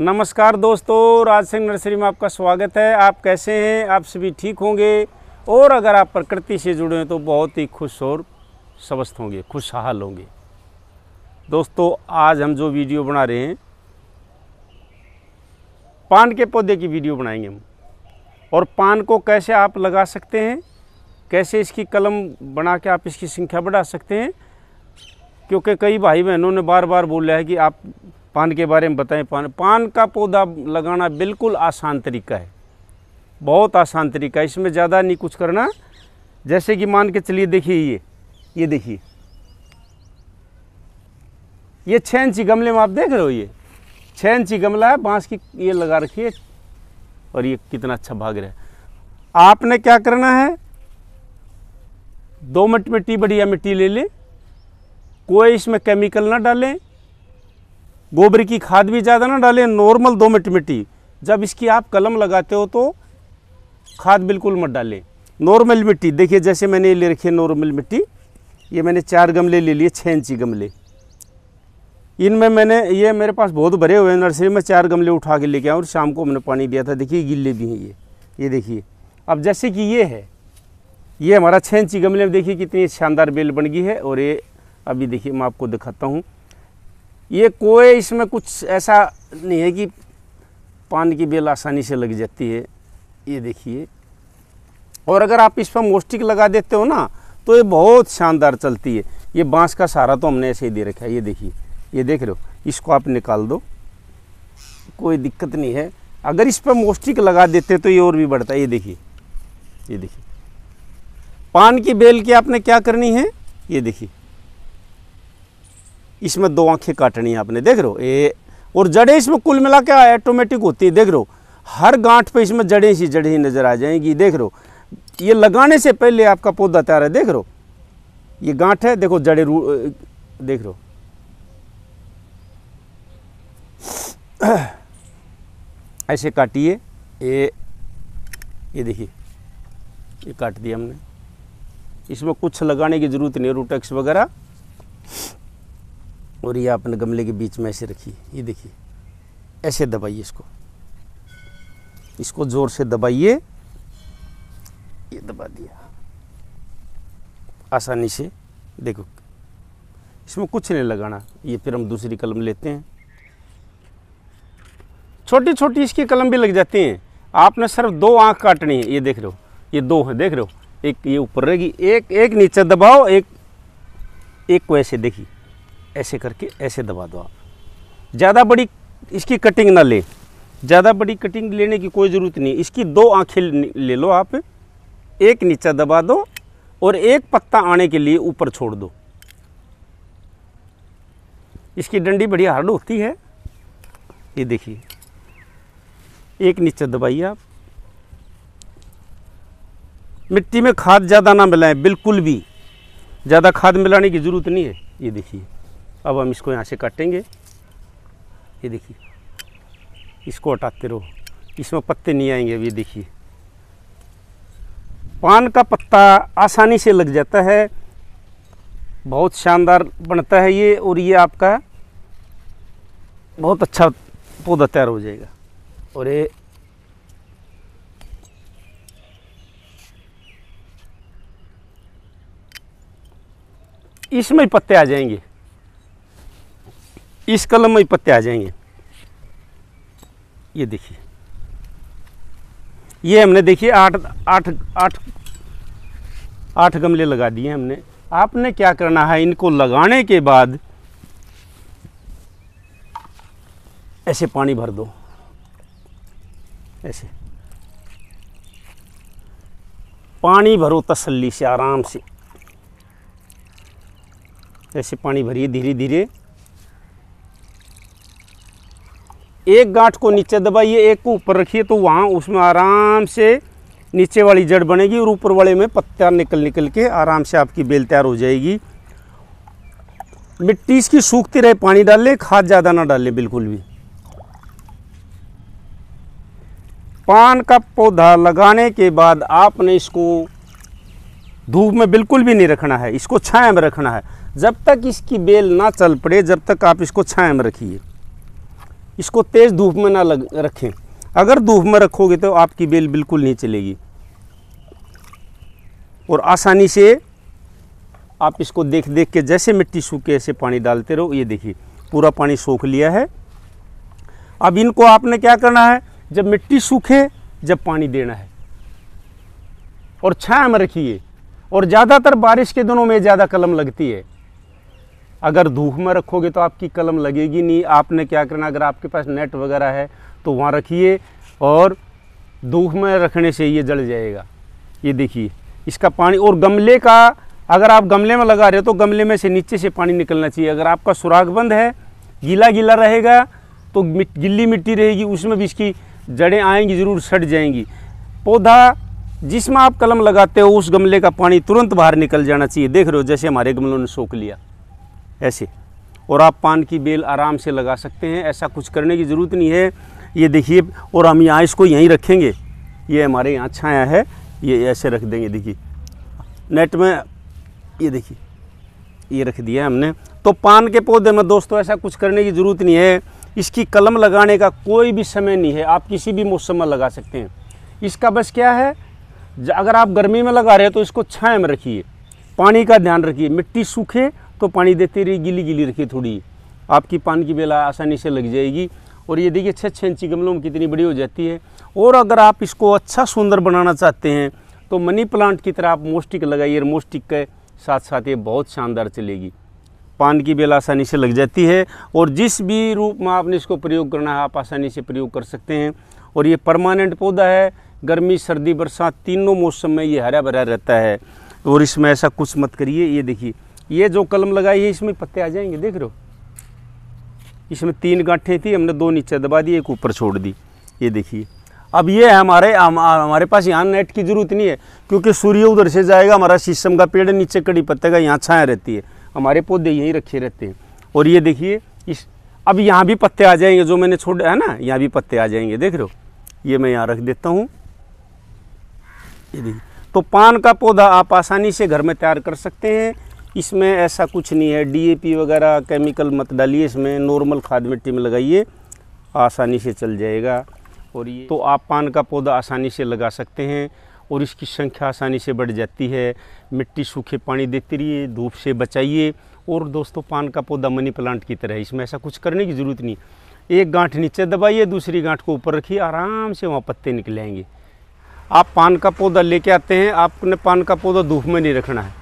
नमस्कार दोस्तों राज सिंह नर्सरी में आपका स्वागत है आप कैसे हैं आप सभी ठीक होंगे और अगर आप प्रकृति से जुड़े हैं तो बहुत ही खुश और स्वस्थ होंगे खुशहाल होंगे दोस्तों आज हम जो वीडियो बना रहे हैं पान के पौधे की वीडियो बनाएंगे हम और पान को कैसे आप लगा सकते हैं कैसे इसकी कलम बना के आप इसकी संख्या बढ़ा सकते हैं क्योंकि कई भाई बहनों ने बार बार बोला है कि आप पान के बारे में बताएं पान पान का पौधा लगाना बिल्कुल आसान तरीका है बहुत आसान तरीका है इसमें ज़्यादा नहीं कुछ करना जैसे कि मान के चलिए देखिए ये ये देखिए ये छः इंची गमले में आप देख रहे हो ये छः इंची गमला है बांस की ये लगा रखी है और ये कितना अच्छा भाग रहा है आपने क्या करना है दो मिनट मिट्टी बढ़िया मिट्टी ले लें कोई इसमें केमिकल ना डालें गोबर की खाद भी ज़्यादा ना डालें नॉर्मल दो मिट्टी जब इसकी आप कलम लगाते हो तो खाद बिल्कुल मत डालें नॉर्मल मिट्टी देखिए जैसे मैंने ले रखी है नॉर्मल मिट्टी ये मैंने चार गमले ले लिए छः इंची गमले इनमें मैंने ये मेरे पास बहुत भरे हुए हैं नर्सरी में चार गमले उठा के लेके आया और शाम को मैंने पानी दिया था देखिए गिल्ले भी हैं ये ये देखिए अब जैसे कि ये है ये हमारा छः इंची गमले में देखिए कितनी शानदार बेल बन गई है और ये अभी देखिए मैं आपको दिखाता हूँ ये कोई इसमें कुछ ऐसा नहीं है कि पान की बेल आसानी से लग जाती है ये देखिए और अगर आप इस पर मोस्टिक लगा देते हो ना तो ये बहुत शानदार चलती है ये बांस का सहारा तो हमने ऐसे ही दे रखा है ये देखिए ये देख रहे हो इसको आप निकाल दो कोई दिक्कत नहीं है अगर इस पर मोस्टिक लगा देते तो ये और भी बढ़ता है ये देखिए ये देखिए पान की बेल की आपने क्या करनी है ये देखिए इसमें दो आँखें काटनी है आपने देख रहे हो ये और जड़ें इसमें कुल मिला के ऑटोमेटिक होती है देख रहे हो हर गांठ पे इसमें जड़ें सी जड़ें ही नज़र आ जाएंगी देख रहे हो ये लगाने से पहले आपका पौधा तैयार है देख रहे हो ये गांठ है देखो जड़े रू देख रहे हो ऐसे काटिए ये ये देखिए ये काट दिया हमने इसमें कुछ लगाने की ज़रूरत नहीं रूटेक्स वगैरह और ये आपने गमले के बीच में ऐसे रखी ये देखिए ऐसे दबाइए इसको इसको ज़ोर से दबाइए ये दबा दिया आसानी से देखो इसमें कुछ नहीं लगाना ये फिर हम दूसरी कलम लेते हैं छोटी छोटी इसकी कलम भी लग जाती हैं आपने सिर्फ दो आँख काटनी है ये देख रहे हो ये दो है देख रहे हो एक ये ऊपर रहेगी एक एक नीचे दबाओ एक एक को ऐसे देखिए ऐसे करके ऐसे दबा दो आप ज़्यादा बड़ी इसकी कटिंग ना लें ज़्यादा बड़ी कटिंग लेने की कोई ज़रूरत नहीं इसकी दो आँखें ले लो आप एक नीचा दबा दो और एक पत्ता आने के लिए ऊपर छोड़ दो इसकी डंडी बढ़िया हार्ड होती है ये देखिए एक नीचे दबाइए आप मिट्टी में खाद ज़्यादा ना मिलाएं बिल्कुल भी ज़्यादा खाद मिलाने की ज़रूरत नहीं है ये देखिए अब हम इसको यहाँ से काटेंगे ये देखिए इसको हटाते रहो इसमें पत्ते नहीं आएंगे अभी देखिए पान का पत्ता आसानी से लग जाता है बहुत शानदार बनता है ये और ये आपका बहुत अच्छा पौधा तैयार हो जाएगा और ये इसमें पत्ते आ जाएंगे इस कलम में पत्ते आ जाएंगे ये देखिए ये हमने देखिए आठ आठ आठ आठ गमले लगा दिए हमने आपने क्या करना है इनको लगाने के बाद ऐसे पानी भर दो ऐसे पानी भरो तसल्ली से आराम से ऐसे पानी भरिए धीरे धीरे एक गांठ को नीचे दबाइए एक को ऊपर रखिए तो वहाँ उसमें आराम से नीचे वाली जड़ बनेगी और ऊपर वाले में पत्ता निकल निकल के आराम से आपकी बेल तैयार हो जाएगी मिट्टी इसकी सूखती रहे पानी डाल लें खाद ज़्यादा ना डालें बिल्कुल भी पान का पौधा लगाने के बाद आपने इसको धूप में बिल्कुल भी नहीं रखना है इसको छाया में रखना है जब तक इसकी बेल ना चल पड़े जब तक आप इसको छाया में रखिए इसको तेज़ धूप में ना लग रखें अगर धूप में रखोगे तो आपकी बेल बिल्कुल नहीं चलेगी और आसानी से आप इसको देख देख के जैसे मिट्टी सूखे ऐसे पानी डालते रहो ये देखिए पूरा पानी सूख लिया है अब इनको आपने क्या करना है जब मिट्टी सूखे जब पानी देना है और छाया में रखिए और ज़्यादातर बारिश के दिनों में ज़्यादा कलम लगती है अगर धूप में रखोगे तो आपकी कलम लगेगी नहीं आपने क्या करना अगर आपके पास नेट वगैरह है तो वहाँ रखिए और धूप में रखने से ये जल जाएगा ये देखिए इसका पानी और गमले का अगर आप गमले में लगा रहे हो तो गमले में से नीचे से पानी निकलना चाहिए अगर आपका सुराख बंद है गीला गीला रहेगा तो गिल्ली मिट्टी रहेगी उसमें भी इसकी जड़ें आएंगी ज़रूर सट जाएंगी पौधा जिसमें आप कलम लगाते हो उस गमले का पानी तुरंत बाहर निकल जाना चाहिए देख रहे हो जैसे हमारे गमलों ने सोख लिया ऐसे और आप पान की बेल आराम से लगा सकते हैं ऐसा कुछ करने की ज़रूरत नहीं है ये देखिए और हम यहाँ इसको यहीं रखेंगे ये हमारे यहाँ छाया है ये ऐसे रख देंगे देखिए नेट में ये देखिए ये रख दिया हमने तो पान के पौधे में दोस्तों ऐसा कुछ करने की ज़रूरत नहीं है इसकी कलम लगाने का कोई भी समय नहीं है आप किसी भी मौसम में लगा सकते हैं इसका बस क्या है अगर आप गर्मी में लगा रहे हैं तो इसको छाया में रखिए पानी का ध्यान रखिए मिट्टी सूखे तो पानी देती रही गिली गिली रखिए थोड़ी आपकी पान की बेला आसानी से लग जाएगी और ये देखिए छः छः इंची गमलों में कितनी बड़ी हो जाती है और अगर आप इसको अच्छा सुंदर बनाना चाहते हैं तो मनी प्लांट की तरह आप मोस्टिक लगाइए और मोस्टिक के साथ साथ ये बहुत शानदार चलेगी पान की बेल आसानी से लग जाती है और जिस भी रूप में आपने इसको प्रयोग करना है आप आसानी से प्रयोग कर सकते हैं और ये परमानेंट पौधा है गर्मी सर्दी बरसात तीनों मौसम में ये हरा भरा रहता है और इसमें ऐसा कुछ मत करिए ये देखिए ये जो कलम लगाई है इसमें पत्ते आ जाएंगे देख रहे हो इसमें तीन गांठे थी हमने दो नीचे दबा दी एक ऊपर छोड़ दी ये देखिए अब ये है हमारे हमारे पास यहाँ नेट की ज़रूरत नहीं है क्योंकि सूर्य उधर से जाएगा हमारा शीशम का पेड़ नीचे कड़ी पत्ते का यहाँ छाया रहती है हमारे पौधे यहीं रखे रहते हैं और ये देखिए इस अब यहाँ भी पत्ते आ जाएंगे जो मैंने छोड़ है ना यहाँ भी पत्ते आ जाएंगे देख रहे हो ये मैं यहाँ रख देता हूँ ये देखिए तो पान का पौधा आप आसानी से घर में तैयार कर सकते हैं इसमें ऐसा कुछ नहीं है डीएपी वगैरह केमिकल मत डालिए इसमें नॉर्मल खाद मिट्टी में लगाइए आसानी से चल जाएगा और ये तो आप पान का पौधा आसानी से लगा सकते हैं और इसकी संख्या आसानी से बढ़ जाती है मिट्टी सूखे पानी देते रहिए धूप से बचाइए और दोस्तों पान का पौधा मनी प्लांट की तरह इसमें ऐसा कुछ करने की ज़रूरत नहीं एक गांठ नीचे दबाइए दूसरी गांठ को ऊपर रखिए आराम से वहाँ पत्ते निकलेंगे आप पान का पौधा लेके आते हैं आपने पान का पौधा धूप में नहीं रखना है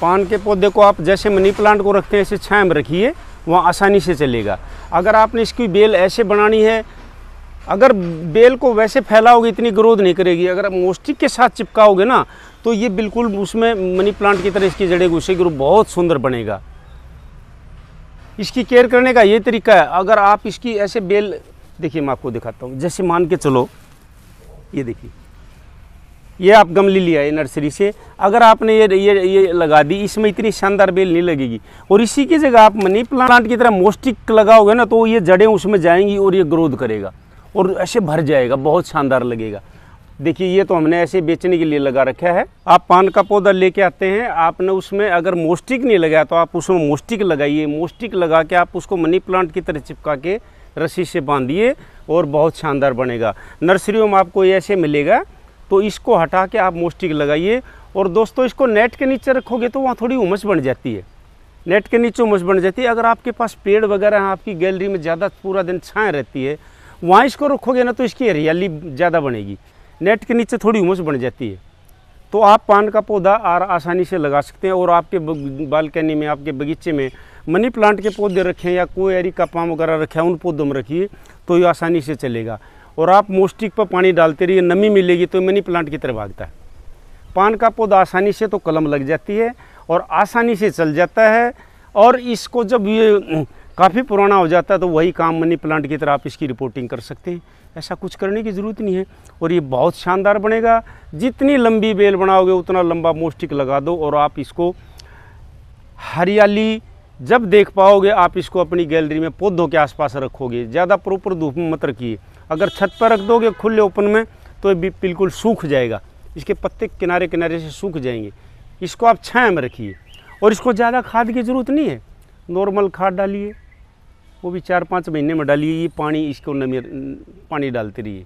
पान के पौधे को आप जैसे मनी प्लांट को रखते हैं ऐसे छाया में रखिए वहाँ आसानी से चलेगा अगर आपने इसकी बेल ऐसे बनानी है अगर बेल को वैसे फैलाओगे इतनी ग्रोथ नहीं करेगी अगर आप मोस्टिक के साथ चिपकाओगे ना तो ये बिल्कुल उसमें मनी प्लांट की तरह इसकी जड़े घुसेगी और बहुत सुंदर बनेगा इसकी केयर करने का ये तरीका है अगर आप इसकी ऐसे बेल देखिए मैं आपको दिखाता हूँ जैसे मान के चलो ये देखिए ये आप गमली लिया है नर्सरी से अगर आपने ये ये ये लगा दी इसमें इतनी शानदार बेल नहीं लगेगी और इसी की जगह आप मनी प्लांट की तरह मोस्टिक लगाओगे ना तो ये जड़ें उसमें जाएंगी और ये ग्रोथ करेगा और ऐसे भर जाएगा बहुत शानदार लगेगा देखिए ये तो हमने ऐसे बेचने के लिए लगा रखा है आप पान का पौधा लेके आते हैं आपने उसमें अगर मोस्टिक नहीं लगाया तो आप उसमें मोस्टिक लगाइए मोस्टिक लगा के आप उसको मनी प्लांट की तरह चिपका के रस्सी से बांधिए और बहुत शानदार बनेगा नर्सरी में आपको ऐसे मिलेगा तो इसको हटा के आप मोस्टिक लगाइए और दोस्तों इसको नेट के नीचे रखोगे तो वहाँ थोड़ी उमस बन जाती है नेट के नीचे उमस बन जाती है अगर आपके पास पेड़ वगैरह हैं आपकी गैलरी में ज़्यादा पूरा दिन छाएँ रहती है वहाँ इसको रखोगे ना तो इसकी हरियाली ज़्यादा बनेगी नेट के नीचे थोड़ी उमस बन जाती है तो आप पान का पौधा आर आसानी से लगा सकते हैं और आपके बालकनी में आपके बगीचे में मनी प्लांट के पौधे रखें या कोई एरी का पाम वगैरह रखें उन पौधों में रखिए तो ये आसानी से चलेगा और आप मोस्टिक पर पानी डालते रहिए नमी मिलेगी तो मनी प्लांट की तरह भागता है पान का पौधा आसानी से तो कलम लग जाती है और आसानी से चल जाता है और इसको जब ये काफ़ी पुराना हो जाता है तो वही काम मनी प्लांट की तरह आप इसकी रिपोर्टिंग कर सकते हैं ऐसा कुछ करने की ज़रूरत नहीं है और ये बहुत शानदार बनेगा जितनी लंबी बेल बनाओगे उतना लंबा मोस्टिक लगा दो और आप इसको हरियाली जब देख पाओगे आप इसको अपनी गैलरी में पौधों के आसपास रखोगे ज़्यादा प्रॉपर धूप में मत रखिए अगर छत पर रख दोगे खुले ओपन में तो ये बिल्कुल सूख जाएगा इसके पत्ते किनारे किनारे से सूख जाएंगे इसको आप छाया में रखिए और इसको ज़्यादा खाद की ज़रूरत नहीं है नॉर्मल खाद डालिए वो भी चार पाँच महीने में डालिए ये पानी इसको नमी पानी डालते रहिए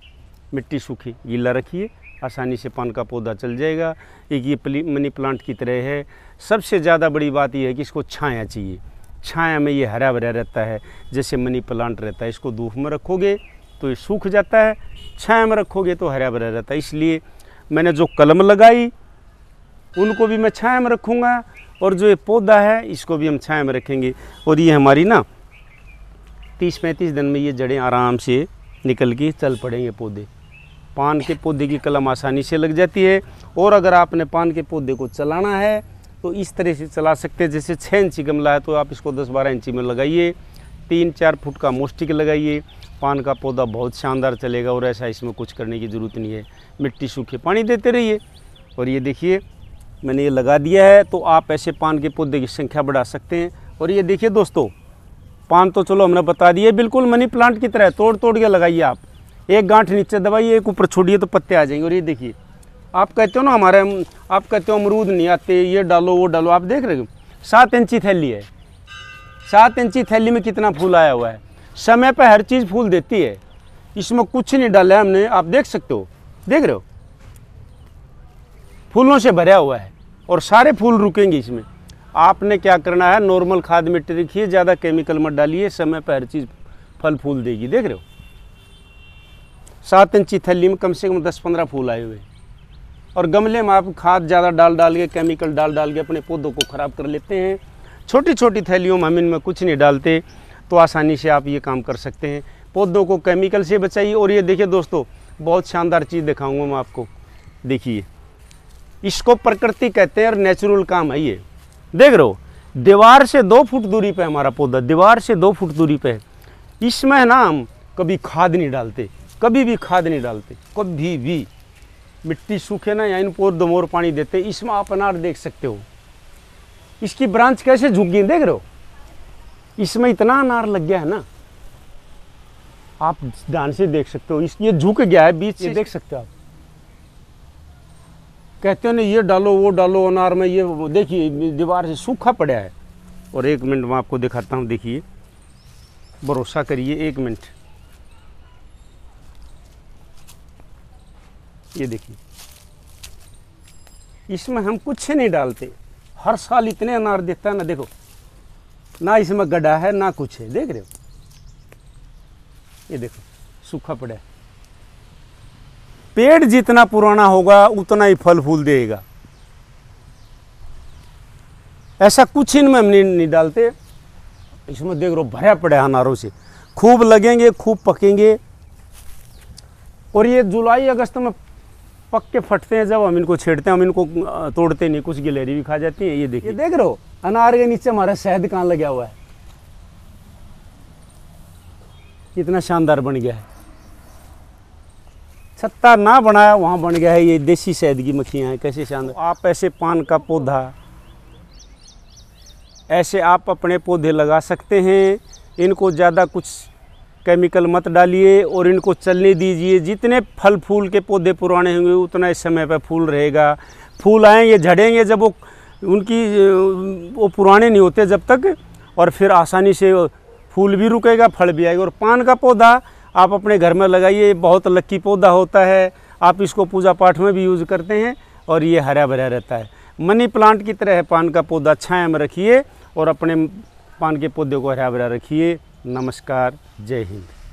मिट्टी सूखी गीला रखिए आसानी से पान का पौधा चल जाएगा एक ये मनी प्लांट की तरह है सबसे ज़्यादा बड़ी बात यह है कि इसको छाया चाहिए छाया में ये हरा भरा रहता है जैसे मनी प्लांट रहता है इसको धूप में रखोगे तो ये सूख जाता है छाया में रखोगे तो हरा भरा रहता है इसलिए मैंने जो कलम लगाई उनको भी मैं छाया में रखूँगा और जो ये पौधा है इसको भी हम छाया में रखेंगे और ये हमारी ना तीस पैंतीस दिन में ये जड़ें आराम से निकल के चल पड़ेंगे पौधे पान के पौधे की कलम आसानी से लग जाती है और अगर आपने पान के पौधे को चलाना है तो इस तरह से चला सकते हैं जैसे छः इंची गमला है तो आप इसको दस बारह इंची में लगाइए तीन चार फुट का मोस्टिक लगाइए पान का पौधा बहुत शानदार चलेगा और ऐसा इसमें कुछ करने की ज़रूरत नहीं है मिट्टी सूखे पानी देते रहिए और ये देखिए मैंने ये लगा दिया है तो आप ऐसे पान के पौधे की संख्या बढ़ा सकते हैं और ये देखिए दोस्तों पान तो चलो हमने बता दिए बिल्कुल मनी प्लांट की तरह तोड़ तोड़ के लगाइए आप एक गांठ नीचे दबाइए एक ऊपर छोड़िए तो पत्ते आ जाएंगे और ये देखिए आप कहते हो ना हमारे आप कहते हो अमरूद नहीं आते ये डालो वो डालो आप देख रहे हो सात इंची थैली है सात इंची थैली में कितना फूल आया हुआ है समय पर हर चीज़ फूल देती है इसमें कुछ नहीं डाला हमने आप देख सकते हो देख रहे हो फूलों से भरा हुआ है और सारे फूल रुकेंगे इसमें आपने क्या करना है नॉर्मल खाद मिट्टी रखिए ज़्यादा केमिकल मत डालिए समय पर हर चीज़ फल फूल देगी देख रहे हो सात इंची थैली में कम से कम दस पंद्रह फूल आए हुए और गमले में आप खाद ज़्यादा डाल डाल के केमिकल डाल डाल के अपने पौधों को ख़राब कर लेते हैं छोटी छोटी थैलियों में हम इनमें कुछ नहीं डालते तो आसानी से आप ये काम कर सकते हैं पौधों को केमिकल से बचाइए और ये देखिए दोस्तों बहुत शानदार चीज़ दिखाऊंगा मैं आपको देखिए इसको प्रकृति कहते हैं और नेचुरल काम है ये देख रहो दीवार से दो फुट दूरी पे हमारा पौधा दीवार से दो फुट दूरी पे है इसमें ना हम कभी खाद नहीं डालते कभी भी खाद नहीं डालते कभी भी मिट्टी सूखे ना या इनको और दमोर पानी देते इसमें आप अनार देख सकते हो इसकी ब्रांच कैसे झुक गई देख रहे हो इसमें इतना अनार लग गया है ना आप ध्यान से देख सकते हो इस ये झुक गया है बीच से देख सकते हो आप कहते हो ना ये डालो वो डालो अनार में ये देखिए दीवार से सूखा पड़ा है और एक मिनट मैं आपको दिखाता हूँ देखिए भरोसा करिए एक मिनट ये देखिए इसमें हम कुछ नहीं डालते हर साल इतने अनार देता है ना देखो ना इसमें गड्ढा है ना कुछ है देख रहे हो ये देखो सूखा पड़ा है पेड़ जितना पुराना होगा उतना ही फल फूल देगा ऐसा कुछ इनमें हम नहीं, डालते इसमें देख हो भरा पड़ा है अनारों से खूब लगेंगे खूब पकेंगे और ये जुलाई अगस्त में पक के फटते हैं जब हम इनको छेड़ते हैं हम इनको तोड़ते नहीं कुछ गिलहरी भी खा जाती है ये देखिए देख रहे हो अनार के नीचे हमारा शहद कहाँ लगा हुआ है कितना शानदार बन गया है छत्ता ना बनाया वहाँ बन गया है ये देसी शहद की मक्खियाँ हैं कैसे शानदार तो आप ऐसे पान का पौधा ऐसे आप अपने पौधे लगा सकते हैं इनको ज़्यादा कुछ केमिकल मत डालिए और इनको चलने दीजिए जितने फल फूल के पौधे पुराने होंगे उतना इस समय पर फूल रहेगा फूल आएंगे झड़ेंगे जब वो उनकी वो पुराने नहीं होते जब तक और फिर आसानी से फूल भी रुकेगा फल भी आएगा और पान का पौधा आप अपने घर में लगाइए बहुत लक्की पौधा होता है आप इसको पूजा पाठ में भी यूज़ करते हैं और ये हरा भरा रहता है मनी प्लांट की तरह है पान का पौधा छाया में रखिए और अपने पान के पौधे को हरा भरा रखिए नमस्कार जय हिंद